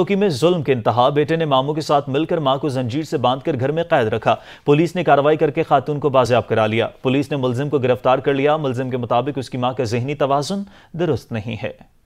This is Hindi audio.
हफ्तों में जुल्म के इंतहा बेटे ने मामू के साथ मिलकर मां को जंजीर से बांधकर घर में कैद रखा पुलिस ने कार्रवाई करके खातून को बाजियाब करा लिया पुलिस ने मुलजिम को गिरफ्तार कर लिया मुलजिम के मुताबिक उसकी मां का जहनी तोज़ुन दुरुस्त नहीं है